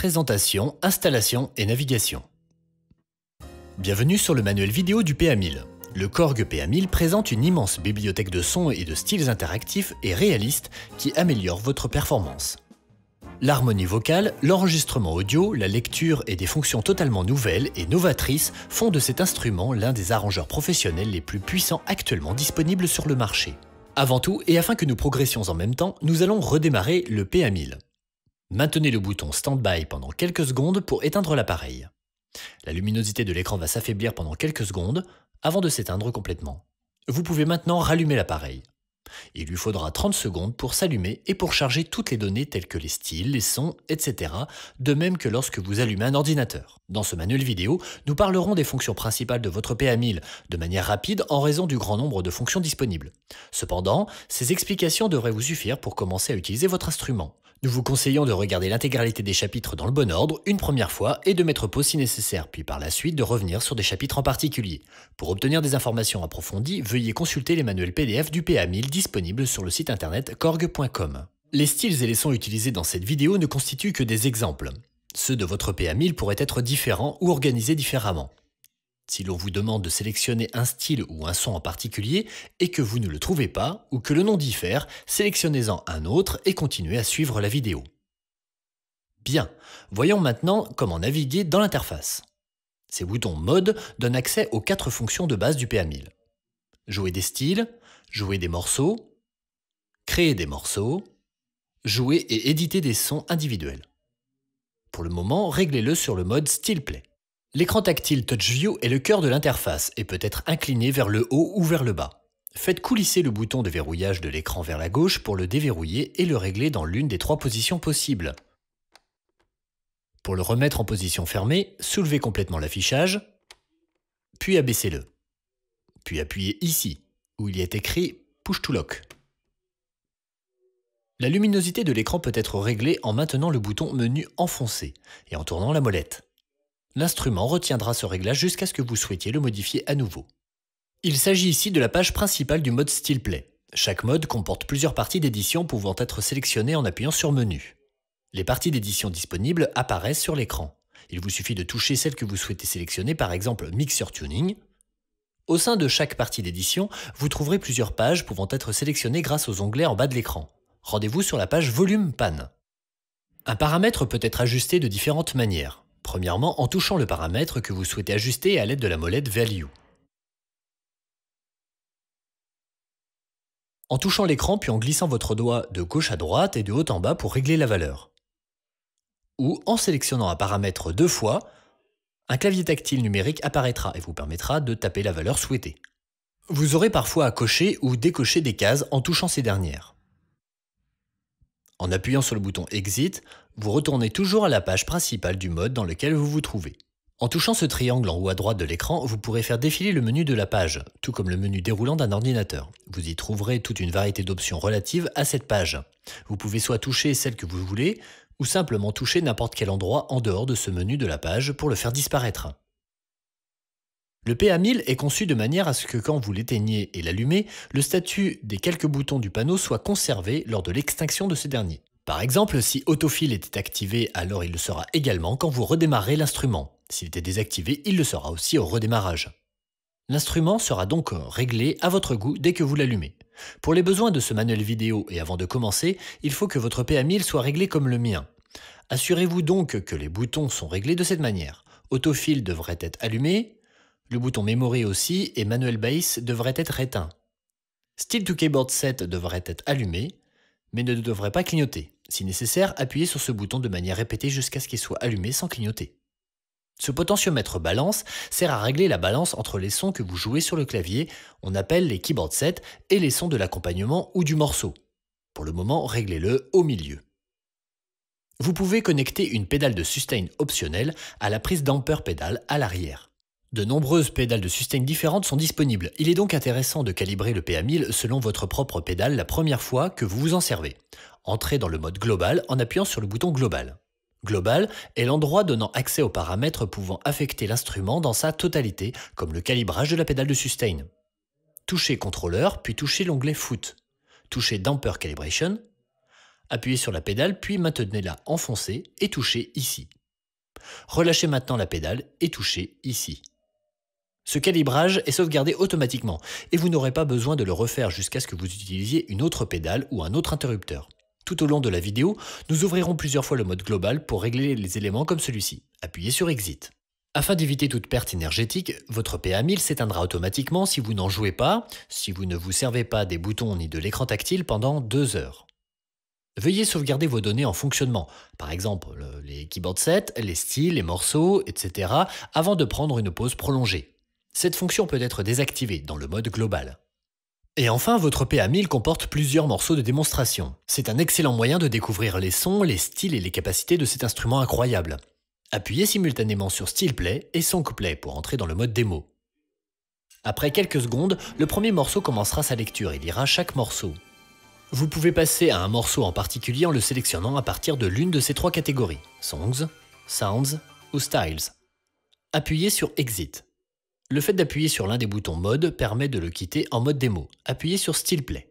présentation, installation et navigation. Bienvenue sur le manuel vidéo du PA1000. Le Korg PA1000 présente une immense bibliothèque de sons et de styles interactifs et réalistes qui améliorent votre performance. L'harmonie vocale, l'enregistrement audio, la lecture et des fonctions totalement nouvelles et novatrices font de cet instrument l'un des arrangeurs professionnels les plus puissants actuellement disponibles sur le marché. Avant tout, et afin que nous progressions en même temps, nous allons redémarrer le PA1000. Maintenez le bouton Standby pendant quelques secondes pour éteindre l'appareil. La luminosité de l'écran va s'affaiblir pendant quelques secondes avant de s'éteindre complètement. Vous pouvez maintenant rallumer l'appareil. Il lui faudra 30 secondes pour s'allumer et pour charger toutes les données telles que les styles, les sons, etc., de même que lorsque vous allumez un ordinateur. Dans ce manuel vidéo, nous parlerons des fonctions principales de votre PA1000 de manière rapide en raison du grand nombre de fonctions disponibles. Cependant, ces explications devraient vous suffire pour commencer à utiliser votre instrument. Nous vous conseillons de regarder l'intégralité des chapitres dans le bon ordre une première fois et de mettre pause si nécessaire, puis par la suite de revenir sur des chapitres en particulier. Pour obtenir des informations approfondies, veuillez consulter les manuels PDF du PA1000 disponibles sur le site internet korg.com. Les styles et les sons utilisés dans cette vidéo ne constituent que des exemples. Ceux de votre PA1000 pourraient être différents ou organisés différemment. Si l'on vous demande de sélectionner un style ou un son en particulier et que vous ne le trouvez pas ou que le nom diffère, sélectionnez-en un autre et continuez à suivre la vidéo. Bien, voyons maintenant comment naviguer dans l'interface. Ces boutons Mode donnent accès aux quatre fonctions de base du PA1000. Jouer des styles, jouer des morceaux, créer des morceaux, jouer et éditer des sons individuels. Pour le moment, réglez-le sur le mode Style Play. L'écran tactile TouchView est le cœur de l'interface et peut être incliné vers le haut ou vers le bas. Faites coulisser le bouton de verrouillage de l'écran vers la gauche pour le déverrouiller et le régler dans l'une des trois positions possibles. Pour le remettre en position fermée, soulevez complètement l'affichage, puis abaissez-le. Puis appuyez ici, où il y est écrit Push to Lock. La luminosité de l'écran peut être réglée en maintenant le bouton Menu enfoncé et en tournant la molette. L'instrument retiendra ce réglage jusqu'à ce que vous souhaitiez le modifier à nouveau. Il s'agit ici de la page principale du mode Style Play. Chaque mode comporte plusieurs parties d'édition pouvant être sélectionnées en appuyant sur Menu. Les parties d'édition disponibles apparaissent sur l'écran. Il vous suffit de toucher celle que vous souhaitez sélectionner, par exemple Mixer Tuning. Au sein de chaque partie d'édition, vous trouverez plusieurs pages pouvant être sélectionnées grâce aux onglets en bas de l'écran. Rendez-vous sur la page Volume Pan. Un paramètre peut être ajusté de différentes manières. Premièrement, en touchant le paramètre que vous souhaitez ajuster à l'aide de la molette Value. En touchant l'écran puis en glissant votre doigt de gauche à droite et de haut en bas pour régler la valeur. Ou en sélectionnant un paramètre deux fois, un clavier tactile numérique apparaîtra et vous permettra de taper la valeur souhaitée. Vous aurez parfois à cocher ou décocher des cases en touchant ces dernières. En appuyant sur le bouton Exit, vous retournez toujours à la page principale du mode dans lequel vous vous trouvez. En touchant ce triangle en haut à droite de l'écran, vous pourrez faire défiler le menu de la page, tout comme le menu déroulant d'un ordinateur. Vous y trouverez toute une variété d'options relatives à cette page. Vous pouvez soit toucher celle que vous voulez, ou simplement toucher n'importe quel endroit en dehors de ce menu de la page pour le faire disparaître. Le PA1000 est conçu de manière à ce que quand vous l'éteignez et l'allumez, le statut des quelques boutons du panneau soit conservé lors de l'extinction de ce dernier. Par exemple, si Autofill était activé, alors il le sera également quand vous redémarrez l'instrument. S'il était désactivé, il le sera aussi au redémarrage. L'instrument sera donc réglé à votre goût dès que vous l'allumez. Pour les besoins de ce manuel vidéo et avant de commencer, il faut que votre PA1000 soit réglé comme le mien. Assurez-vous donc que les boutons sont réglés de cette manière. Autofill devrait être allumé, le bouton Memory aussi et Manuel bass devraient être éteints. Style to Keyboard Set devrait être allumé, mais ne devrait pas clignoter. Si nécessaire, appuyez sur ce bouton de manière répétée jusqu'à ce qu'il soit allumé sans clignoter. Ce potentiomètre balance sert à régler la balance entre les sons que vous jouez sur le clavier, on appelle les keyboard sets, et les sons de l'accompagnement ou du morceau. Pour le moment, réglez-le au milieu. Vous pouvez connecter une pédale de sustain optionnelle à la prise d'amper pédale à l'arrière. De nombreuses pédales de sustain différentes sont disponibles. Il est donc intéressant de calibrer le PA1000 selon votre propre pédale la première fois que vous vous en servez. Entrez dans le mode global en appuyant sur le bouton global. Global est l'endroit donnant accès aux paramètres pouvant affecter l'instrument dans sa totalité, comme le calibrage de la pédale de sustain. Touchez contrôleur, puis touchez l'onglet foot. Touchez damper calibration. Appuyez sur la pédale, puis maintenez-la enfoncée et touchez ici. Relâchez maintenant la pédale et touchez ici. Ce calibrage est sauvegardé automatiquement et vous n'aurez pas besoin de le refaire jusqu'à ce que vous utilisiez une autre pédale ou un autre interrupteur. Tout au long de la vidéo, nous ouvrirons plusieurs fois le mode global pour régler les éléments comme celui-ci. Appuyez sur Exit. Afin d'éviter toute perte énergétique, votre PA1000 s'éteindra automatiquement si vous n'en jouez pas, si vous ne vous servez pas des boutons ni de l'écran tactile pendant deux heures. Veuillez sauvegarder vos données en fonctionnement, par exemple les keyboard sets, les styles, les morceaux, etc., avant de prendre une pause prolongée. Cette fonction peut être désactivée dans le mode global. Et enfin, votre PA1000 comporte plusieurs morceaux de démonstration. C'est un excellent moyen de découvrir les sons, les styles et les capacités de cet instrument incroyable. Appuyez simultanément sur Style Play et Song Play » pour entrer dans le mode démo. Après quelques secondes, le premier morceau commencera sa lecture et lira chaque morceau. Vous pouvez passer à un morceau en particulier en le sélectionnant à partir de l'une de ces trois catégories, Songs, Sounds ou Styles. Appuyez sur Exit. Le fait d'appuyer sur l'un des boutons mode permet de le quitter en mode démo. Appuyez sur Style Play.